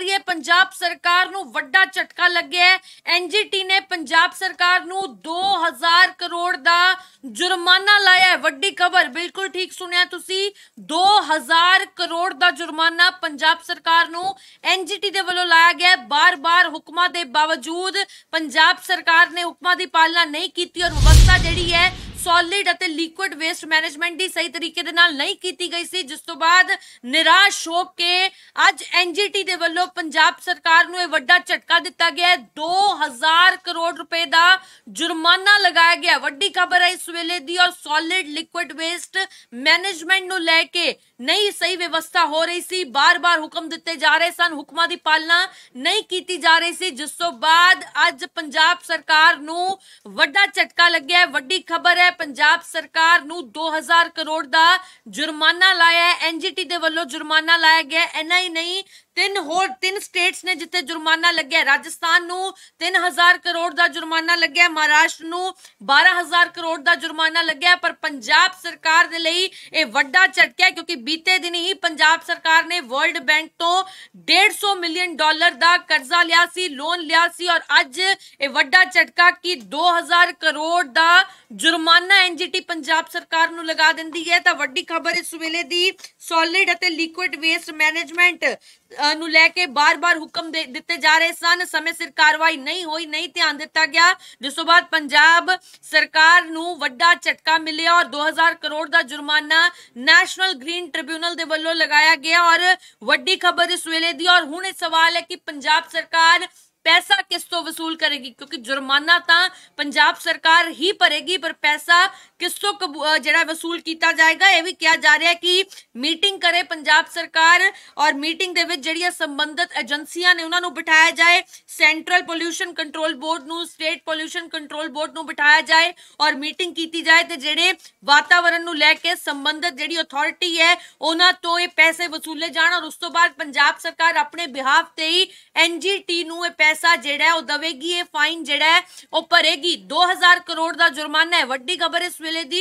ਕਰੀਏ ਪੰਜਾਬ ਸਰਕਾਰ ਨੂੰ ਵੱਡਾ ਝਟਕਾ ਲੱਗਿਆ ਹੈ ਐਨਜੀਟੀ ਨੇ ਪੰਜਾਬ ਸਰਕਾਰ ਨੂੰ 2000 ਕਰੋੜ ਦਾ ਜੁਰਮਾਨਾ ਲਾਇਆ ਹੈ ਵੱਡੀ ਖਬਰ ਬਿਲਕੁਲ ਠੀਕ ਸੁਣਿਆ ਤੁਸੀਂ 2000 ਕਰੋੜ ਦਾ ਜੁਰਮਾਨਾ ਪੰਜਾਬ ਸਰਕਾਰ ਨੂੰ ਐਨਜੀਟੀ ਦੇ ਵੱਲੋਂ ਲਾਇਆ ਗਿਆ ਬਾਰ-ਬਾਰ ਹੁਕਮਾਂ ਦੇ ਬਾਵਜੂਦ ਪੰਜਾਬ ਸਰਕਾਰ ਨੇ ਹੁਕਮਾਂ ਦੀ ਪਾਲਣਾ ਨਹੀਂ ਕੀਤੀ ਔਰ ਵਿਵਸਥਾ ਜਿਹੜੀ ਹੈ ਸੋਲਿਡ ਅਤੇ ਲਿਕੁਇਡ ਵੇਸਟ ਮੈਨੇਜਮੈਂਟ ਦੀ ਸਹੀ ਤਰੀਕੇ ਦੇ ਨਾਲ ਨਹੀਂ ਕੀਤੀ ਗਈ ਸੀ ਜਿਸ ਤੋਂ ਬਾਅਦ ਨਿਰਾਸ਼ ਹੋ ਕੇ ਅੱਜ ਐਨਜੀਟੀ ਦੇ ਵੱਲੋਂ ਪੰਜਾਬ ਸਰਕਾਰ ਨੂੰ ਇਹ ਵੱਡਾ ਝਟਕਾ ਦਿੱਤਾ ਗਿਆ 2000 ਕਰੋੜ ਰੁਪਏ ਦਾ ਜੁਰਮਾਨਾ ਲਗਾਇਆ ਗਿਆ ਵੱਡੀ ਖਬਰ ਹੈ ਇਸ ਵੇਲੇ ਦੀ ਔਰ ਸੋਲਿਡ ਲਿਕੁਇਡ ਵੇਸਟ ਮੈਨੇਜਮੈਂਟ ਨੂੰ ਲੈ ਕੇ ਨਹੀਂ ਸਹੀ ਵਿਵਸਥਾ ਹੋ ਰਹੀ ਸੀ ਬਾਰ-ਬਾਰ ਹੁਕਮ ਦਿੱਤੇ ਜਾ ਰਹੇ ਸਨ ਹੁਕਮਾਂ ਦੀ ਪਾਲਣਾ ਨਹੀਂ ਕੀਤੀ ਜਾ ਰਹੀ ਸੀ ਜਿਸ ਤੋਂ ਬਾਅਦ ਅੱਜ ਪੰਜਾਬ ਸਰਕਾਰ ਨੂੰ ਵੱਡਾ ਝਟਕਾ ਲੱਗਿਆ ਵੱਡੀ ਖਬਰ ਹੈ ਪੰਜਾਬ ਸਰਕਾਰ ਨੂੰ 2000 ਕਰੋੜ ਦਾ ਜੁਰਮਾਨਾ ਲਾਇਆ ਹੈ ਐਨਜੀਟੀ ਦੇ ਵੱਲੋਂ ਜੁਰਮਾਨਾ ਲਾਇਆ ਗਿਆ ਐਨਾ ਹੀ ਨਹੀਂ ਤਿੰਨ ਹੋਰ ਤਿੰਨ ਸਟੇਟਸ ਨੇ ਜਿੱਥੇ ਜੁਰਮਾਨਾ ਲੱਗਿਆ ਰਾਜਸਥਾਨ ਨੂੰ 3000 ਕਰੋੜ ਦਾ ਜੁਰਮਾਨਾ ਲੱਗਿਆ ਮਹਾਰਾਸ਼ਟਰ ਨੂੰ 12000 ਕਰੋੜ ਦਾ ਜੁਰਮਾਨਾ ਲੱਗਿਆ ਪਰ ਪੰਜਾਬ ਸਰਕਾਰ ਦੇ ਲਈ ਇਹ ਵੱਡਾ ਝਟਕਾ ਹੈ ਕਿਉਂਕਿ ਬੀਤੇ ਦਿਨ ਹੀ ਪੰਜਾਬ ਸਰਕਾਰ ਨੇ ਵਰਲਡ ਬੈਂਕ ਤੋਂ 150 ਮਿਲੀਅਨ ਡਾਲਰ ਦਾ ਕਰਜ਼ਾ ਲਿਆ ਸੀ ਲੋਨ ਲਿਆ ਸੀ ਔਰ ਅੱਜ ਇਹ ਵੱਡਾ ਝਟਕਾ ਕਿ 2000 ਕਰੋੜ ਦਾ ਜੁਰਮਾਨਾ ਐਨਜੀਟੀ ਪੰਜਾਬ ਸਰਕਾਰ ਨੂੰ ਲਗਾ ਦਿੰਦੀ ਹੈ ਤਾਂ ਵੱਡੀ ਖਬਰ ਇਸ ਵੇਲੇ ਦੀ ਸੋਲਿਡ ਅਤੇ ਲਿਕੁਇਡ ਵੇਸਟ ਮੈਨੇਜਮੈਂਟ ਨੂੰ ਲੈ ਕੇ ਬਾਰ-ਬਾਰ ਹੁਕਮ ਦਿੱਤੇ ਜਾ ਰਹੇ ਸਨ ਸਮੇਂ ਸਿਰ ਕਾਰਵਾਈ ਨਹੀਂ ਹੋਈ ਨਹੀਂ ਧਿਆਨ ਦਿੱਤਾ ਗਿਆ ਜਿਸ ਤੋਂ ਬਾਅਦ ਪੰਜਾਬ ਸਰਕਾਰ ਨੂੰ ਵੱਡਾ ਝਟਕਾ ਮਿਲਿਆ ਔਰ 2000 ਕਰੋੜ ਦਾ ਜੁਰਮਾਨਾ ਨੈਸ਼ਨਲ ਗ੍ਰੀਨ ਟ੍ਰਿਬਿਊਨਲ ਦੇ ਵੱਲੋਂ ਲਗਾਇਆ ਗਿਆ ਔਰ ਵੱਡੀ ਖਬਰ ਇਸ ਵੇਲੇ ਦੀ ਔਰ ਹੁਣ ਇਹ ਸਵਾਲ ਹੈ ਕਿ ਪੰਜਾਬ ਸਰਕਾਰ ਪੈਸਾ ਕਿਸ ਤੋਂ ਵਸੂਲ ਕਰੇਗੀ ਕਿਉਂਕਿ ਜੁਰਮਾਨਾ ਤਾਂ ਪੰਜਾਬ ਸਰਕਾਰ ਹੀ ਭਰੇਗੀ ਪਰ ਪੈਸਾ ਕਿਸ ਤੋਂ ਜਿਹੜਾ ਵਸੂਲ ਕੀਤਾ ਜਾਏਗਾ ਇਹ ਵੀ ਕਿਹਾ ਜਾ ਰਿਹਾ ਕਿ ਮੀਟਿੰਗ ਕਰੇ ਪੰਜਾਬ ਸਰਕਾਰ ਔਰ ਮੀਟਿੰਗ ਦੇ ਵਿੱਚ ਜਿਹੜੀਆਂ ਸੰਬੰਧਿਤ ਏਜੰਸੀਆਂ ਨੇ ਉਹਨਾਂ ਨੂੰ ਬਿਠਾਇਆ ਜਾਏ ਸੈਂਟਰਲ ਪੋਲੂਸ਼ਨ ਕੰਟਰੋਲ ਬੋਰਡ ਨੂੰ ਸਟੇਟ ਪੋਲੂਸ਼ਨ ਕੰਟਰੋਲ ਬੋਰਡ ਨੂੰ ਬਿਠਾਇਆ ਜਾਏ ਔਰ ਮੀਟਿੰਗ ਕੀਤੀ ਜਾਏ ਤੇ ਜਿਹੜੇ ਵਾਤਾਵਰਣ ਨੂੰ ਲੈ ਕੇ ਸੰਬੰਧਿਤ ਜਿਹੜੀ ਅਥਾਰਟੀ ਹੈ ਉਹਨਾਂ ਤੋਂ ਇਹ ਪੈਸੇ ਵਸੂਲੇ ਜਾਣ ਔਰ ਉਸ ਤੋਂ ਬਾਅਦ ਪੰਜਾਬ ਸਰਕਾਰ ਆਪਣੇ ਬਿਹਾਫ ਤੇ ਹੀ ਐਨਜੀਟੀ ਨੂੰ ਇਹ ਪੈਸਾ ਜਿਹੜਾ ਉਹ ਦਵੇਗੀ ਇਹ ਫਾਈਨ ਜਿਹੜਾ ਉਹ ਭਰੇਗੀ 2000 ਕਰੋੜ ਦਾ ਜੁਰਮਾਨਾ ਹੈ ਵੱਡੀ ਖਬਰ ਇਸ ਵੇਲੇ ਦੀ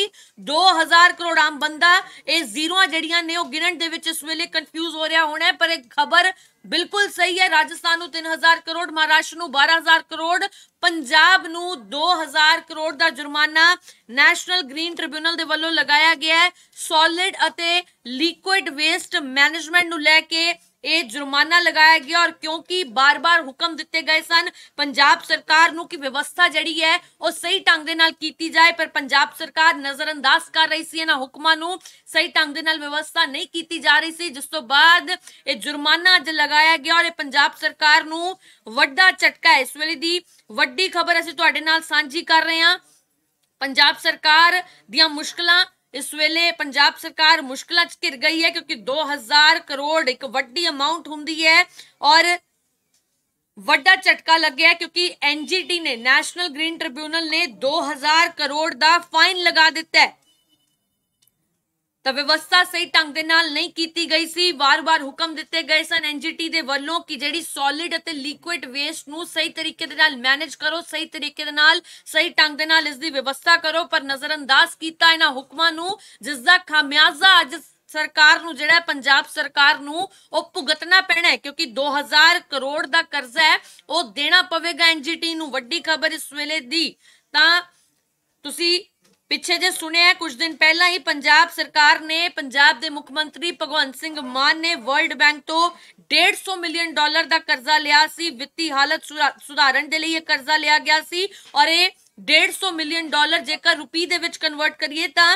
2000 ਕਰੋੜ ਆਮ ਬੰਦਾ ਇਹ ਜ਼ੀਰੋਆਂ ਜਿਹੜੀਆਂ ਨੇ ਉਹ ਗਿਣਨ ਦੇ ਵਿੱਚ ਇਸ ਵੇਲੇ ਕਨਫਿਊਜ਼ ਹੋ ਰਿਹਾ ਹੋਣਾ ਪਰ ਇਹ ਖਬਰ ਬਿਲਕੁਲ ਸਹੀ ਹੈ ਰਾਜਸਥਾਨ ਨੂੰ 3000 ਕਰੋੜ ਮਹਾਰਾਸ਼ਟਰ ਨੂੰ 12000 ਕਰੋੜ ਪੰਜਾਬ ਨੂੰ 2000 ਕਰੋੜ ਦਾ ਜੁਰਮਾਨਾ ਨੈਸ਼ਨਲ ਗ੍ਰੀਨ ਟ੍ਰਿਬਿਊਨਲ ਦੇ ਵੱਲੋਂ ਲਗਾਇਆ ਗਿਆ ਹੈ ਸੋਲਿਡ ਅਤੇ ਲਿਕੁਇਡ ਵੇਸਟ ਮੈਨੇਜਮੈਂਟ ਨੂੰ ਲੈ ਕੇ ਇਹ ਜੁਰਮਾਨਾ ਲਗਾਇਆ ਗਿਆ ਔਰ ਕਿਉਂਕਿ ਬਾਰ-ਬਾਰ ਹੁਕਮ ਦਿੱਤੇ ਗਏ ਸਨ ਪੰਜਾਬ ਸਰਕਾਰ ਨੂੰ ਕਿ ਵਿਵਸਥਾ ਜਿਹੜੀ ਹੈ ਉਹ ਸਹੀ ਢੰਗ ਦੇ ਨਾਲ ਕੀਤੀ ਜਾਏ ਪਰ ਪੰਜਾਬ ਸਰਕਾਰ ਨਜ਼ਰਅੰਦਾਜ਼ ਕਰ ਰਹੀ ਸੀ ਇਹਨਾਂ ਹੁਕਮਾਂ ਨੂੰ ਸਹੀ ਢੰਗ ਦੇ ਨਾਲ ਵਿਵਸਥਾ ਨਹੀਂ ਕੀਤੀ ਜਾ ਰਹੀ ਸੀ ਜਿਸ ਤੋਂ ਬਾਅਦ ਇਹ ਜੁਰਮਾਨਾ ਅੱਜ ਲਗਾਇਆ ਗਿਆ ਔਰ ਇਹ ਪੰਜਾਬ ਸਰਕਾਰ ਨੂੰ ਵੱਡਾ ਝਟਕਾ ਹੈ ਇਸ ਵੇਲੇ ਦੀ ਵੱਡੀ ਖਬਰ ਅਸੀਂ ਤੁਹਾਡੇ ਨਾਲ ਸਾਂਝੀ ਕਰ ਰਹੇ ਹਾਂ ਪੰਜਾਬ ਸਰਕਾਰ ਦੀਆਂ ਮੁਸ਼ਕਲਾਂ ਇਸ ਵੇਲੇ ਪੰਜਾਬ ਸਰਕਾਰ ਮੁਸ਼ਕਲਾਂ 'ਚ ਘਿਰ ਗਈ ਹੈ ਕਿਉਂਕਿ 2000 ਕਰੋੜ ਇੱਕ ਵੱਡੀ ਅਮਾਉਂਟ ਹੁੰਦੀ ਹੈ ਔਰ ਵੱਡਾ ਝਟਕਾ ਲੱਗਿਆ ਕਿਉਂਕਿ ਐਨਜੀਟੀ ਨੇ ਨੈਸ਼ਨਲ ਗ੍ਰੀਨ ਟ੍ਰਿਬਿਊਨਲ ਨੇ 2000 ਕਰੋੜ ਦਾ ਫਾਈਨ ਲਗਾ ਦਿੱਤਾ ਹੈ ਤਾਂ ਵਿਵਸਥਾ ਸਹੀ ਢੰਗ ਦੇ ਨਾਲ ਨਹੀਂ ਕੀਤੀ ਗਈ ਸੀ ਵਾਰ-ਵਾਰ ਹੁਕਮ ਦਿੱਤੇ ਗਏ ਸਨ ਐਨਜੀਟੀ ਦੇ ਵੱਲੋਂ ਕਿ ਜਿਹੜੀ ਸੋਲਿਡ ਅਤੇ ਲਿਕੁਇਡ ਵੇਸਟ ਨੂੰ ਸਹੀ ਤਰੀਕੇ ਦੇ ਨਾਲ ਮੈਨੇਜ ਕਰੋ ਸਹੀ ਤਰੀਕੇ ਦੇ ਨਾਲ ਸਹੀ ਢੰਗ ਦੇ ਨਾਲ ਇਸ ਦੀ ਵਿਵਸਥਾ ਕਰੋ ਪਰ ਨਜ਼ਰਅੰਦਾਜ਼ ਕੀਤਾ ਇਹਨਾਂ ਹੁਕਮਾਂ ਨੂੰ ਜਿਸ ਦਾ ਖਾਮਿਆਜ਼ਾ ਅੱਜ ਸਰਕਾਰ ਨੂੰ ਜਿਹੜਾ ਪੰਜਾਬ ਸਰਕਾਰ ਨੂੰ ਉਹ ਭੁਗਤਣਾ ਪੈਣਾ ਹੈ ਕਿਉਂਕਿ 2000 ਕਰੋੜ ਦਾ ਕਰਜ਼ਾ ਹੈ ਉਹ ਦੇਣਾ ਪਵੇਗਾ ਐਨਜੀਟੀ ਨੂੰ ਵੱਡੀ ਖਬਰ ਇਸ ਵੇਲੇ ਦੀ ਤਾਂ ਤੁਸੀਂ ਪਿੱਛੇ ਜੇ ਸੁਣਿਆ ਕੁਝ ਦਿਨ ਪਹਿਲਾਂ ਹੀ ਪੰਜਾਬ ਸਰਕਾਰ ਨੇ ਪੰਜਾਬ ਦੇ ਮੁੱਖ ਮੰਤਰੀ ਭਗਵੰਤ ਸਿੰਘ ਮਾਨ ਨੇ ਵਰਲਡ ਬੈਂਕ ਤੋਂ 150 ਮਿਲੀਅਨ ਡਾਲਰ ਦਾ ਕਰਜ਼ਾ ਲਿਆ ਸੀ ਵਿੱਤੀ ਹਾਲਤ ਸੁਧਾਰਨ ਦੇ ਲਈ ਇਹ ਕਰਜ਼ਾ ਲਿਆ ਗਿਆ ਸੀ ਔਰ ਇਹ 150 ਮਿਲੀਅਨ ਡਾਲਰ ਜੇਕਰ ਰੁਪਏ ਦੇ ਵਿੱਚ ਕਨਵਰਟ ਕਰੀਏ ਤਾਂ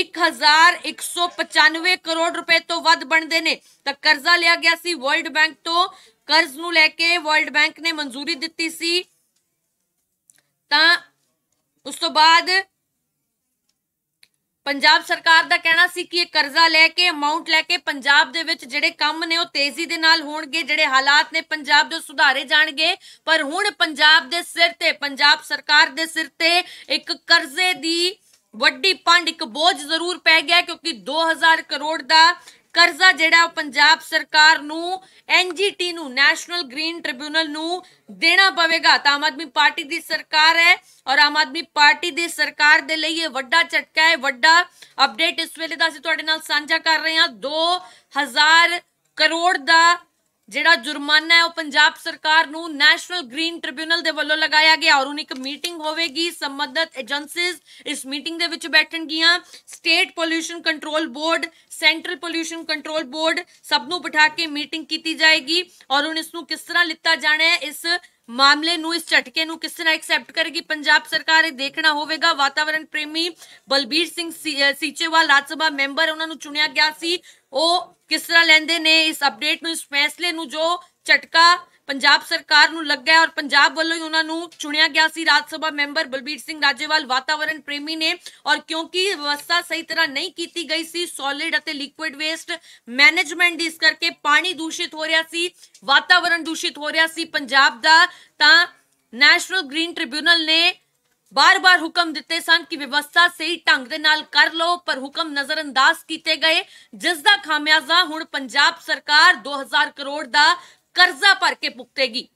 1195 ਕਰੋੜ ਰੁਪਏ ਤੋਂ ਵੱਧ ਬਣਦੇ ਨੇ ਤਾਂ ਕਰਜ਼ਾ ਲਿਆ ਗਿਆ ਸੀ ਵਰਲਡ ਬੈਂਕ ਤੋਂ ਕਰਜ਼ ਨੂੰ ਲੈ ਕੇ ਵਰਲਡ ਬੈਂਕ ਨੇ ਮਨਜ਼ੂਰੀ ਦਿੱਤੀ ਸੀ ਤਾਂ ਉਸ ਤੋਂ ਬਾਅਦ ਪੰਜਾਬ ਸਰਕਾਰ ਦਾ ਕਹਿਣਾ ਸੀ ਕਿ ਇਹ ਕਰਜ਼ਾ ਲੈ ਕੇ ਅਮਾਉਂਟ ਲੈ ਕੇ ਪੰਜਾਬ ਦੇ ਵਿੱਚ ਜਿਹੜੇ ਕੰਮ ਨੇ ਉਹ ਤੇਜ਼ੀ ਦੇ ਨਾਲ ਹੋਣਗੇ ਜਿਹੜੇ ਹਾਲਾਤ ਨੇ ਪੰਜਾਬ ਦੇ ਸੁਧਾਰੇ ਜਾਣਗੇ ਪਰ ਹੁਣ ਪੰਜਾਬ ਦੇ ਸਿਰ ਤੇ ਪੰਜਾਬ ਸਰਕਾਰ ਦੇ ਸਿਰ ਤੇ ਇੱਕ ਕਰਜ਼ੇ ਦੀ ਵੱਡੀ ਪੰਡ ਇੱਕ ਬੋਝ ਜ਼ਰੂਰ ਪੈ ਗਿਆ ਕਿਉਂਕਿ 2000 ਕਰੋੜ ਦਾ ਕਰਜ਼ਾ ਜਿਹੜਾ ਪੰਜਾਬ ਸਰਕਾਰ ਨੂੰ ਐਨਜੀਟੀ ਨੂੰ ਨੈਸ਼ਨਲ ਗ੍ਰੀਨ ਟ੍ਰਿਬਿਊਨਲ ਨੂੰ ਦੇਣਾ ਪਵੇਗਾ ਤਾਂ ਆਮ ਆਦਮੀ ਪਾਰਟੀ ਦੀ ਸਰਕਾਰ ਹੈ ਔਰ ਆਮ ਆਦਮੀ ਪਾਰਟੀ ਦੀ ਸਰਕਾਰ ਦੇ ਲਈ ਇਹ ਵੱਡਾ ਝਟਕਾ ਹੈ ਵੱਡਾ ਅਪਡੇਟ ਇਸ ਵੇਲੇ ਦਾ ਅਸੀਂ ਤੁਹਾਡੇ ਨਾਲ ਸਾਂਝਾ ਕਰ ਰਹੇ ਹਾਂ 2000 ਕਰੋੜ ਦਾ ਜਿਹੜਾ ਜੁਰਮਾਨਾ ਹੈ ਉਹ ਪੰਜਾਬ ਸਰਕਾਰ ਨੂੰ ਨੈਸ਼ਨਲ ਗ੍ਰੀਨ ਟ੍ਰਿਬਿਊਨਲ ਦੇ ਵੱਲੋਂ ਲਗਾਇਆ ਗਿਆ ਔਰ ਉਹਨ ਇੱਕ ਮੀਟਿੰਗ ਹੋਵੇਗੀ ਸੰਬੰਧਤ ਏਜੰਸੀਜ਼ ਇਸ ਮੀਟਿੰਗ ਦੇ ਵਿੱਚ ਬੈਠਣਗੀਆਂ state pollution control board central pollution control board ਸਭ ਨੂੰ ਬਿਠਾ ਕੇ ਮੀਟਿੰਗ ਕੀਤੀ ਜਾਏਗੀ ਔਰ ਉਹਨਾਂ ਇਸ ਨੂੰ ਕਿਸ ਤਰ੍ਹਾਂ ਲਿੱਤਾ ਜਾਣਾ ਹੈ ਇਸ ਮਾਮਲੇ ਨੂੰ ਇਸ ਝਟਕੇ ਨੂੰ ਕਿਸ ਤਰ੍ਹਾਂ ਐਕਸੈਪਟ ਕਰੇਗੀ ਪੰਜਾਬ ਸਰਕਾਰ ਇਹ ਦੇਖਣਾ ਹੋਵੇਗਾ ਵਾਤਾਵਰਣ ਪ੍ਰੇਮੀ ਬਲਬੀਰ ਸਿੰਘ ਸੀਚੇਵਾਲ ਰਾਜ ਸਭਾ ਮੈਂਬਰ ਉਹਨਾਂ ਨੂੰ ਚੁਣਿਆ ਗਿਆ ਸੀ ਉਹ ਕਿਸ ਤਰ੍ਹਾਂ ਲੈਂਦੇ ਨੇ ਇਸ ਅਪਡੇਟ ਨੂੰ ਇਸ ਫੈਸਲੇ ਨੂੰ ਜੋ ਝਟਕਾ ਪੰਜਾਬ ਸਰਕਾਰ ਨੂੰ ਲੱਗਾ ਔਰ ਪੰਜਾਬ ਵੱਲੋਂ ਹੀ ਉਹਨਾਂ ਨੂੰ ਚੁਣਿਆ ਗਿਆ ਸੀ ਰਾਜ ਸਭਾ ਮੈਂਬਰ ਬਲਬੀਰ ਸਿੰਘ ਰਾਜੇਵਾਲ ਵਾਤਾਵਰਣ ਪ੍ਰੇਮੀ ਨੇ ਔਰ ਕਿਉਂਕਿ ਵਿਵਸਥਾ ਸਹੀ ਤਰ੍ਹਾਂ ਨਹੀਂ ਕੀਤੀ ਗਈ ਸੀ ਸੋਲਿਡ ਅਤੇ ਲਿਕੁਇਡ ਵੇਸਟ ਮੈਨੇਜਮੈਂਟ ਇਸ ਕਰਕੇ ਪਾਣੀ ਦੂਸ਼ਿਤ ਹੋ ਰਿਹਾ ਸੀ ਵਾਤਾਵਰਣ ਦੂਸ਼ਿਤ ਹੋ ਰਿਹਾ ਸੀ ਪੰਜਾਬ ਦਾ ਤਾਂ ਨੈਸ਼ਨਲ ਗ੍ਰੀਨ ਟ੍ਰਿਬਿਊਨਲ ਨੇ ਬਾਰ-ਬਾਰ ਹੁਕਮ ਦਿੱਤੇ ਸਨ ਕਿ ਵਿਵਸਥਾ ਸਹੀ ਢੰਗ ਦੇ ਨਾਲ ਕਰ ਲਓ ਪਰ ਹੁਕਮ ਨਜ਼ਰਅੰਦਾਜ਼ ਕੀਤੇ ਗਏ ਜਿਸ ਦਾ ਖਾਮਿਆਜ਼ਾ ਹੁਣ ਪੰਜਾਬ ਸਰਕਾਰ 2000 ਕਰੋੜ ਦਾ ਕਰਜ਼ਾ ਭਰ ਕੇ ਪੁਕਤੇਗੀ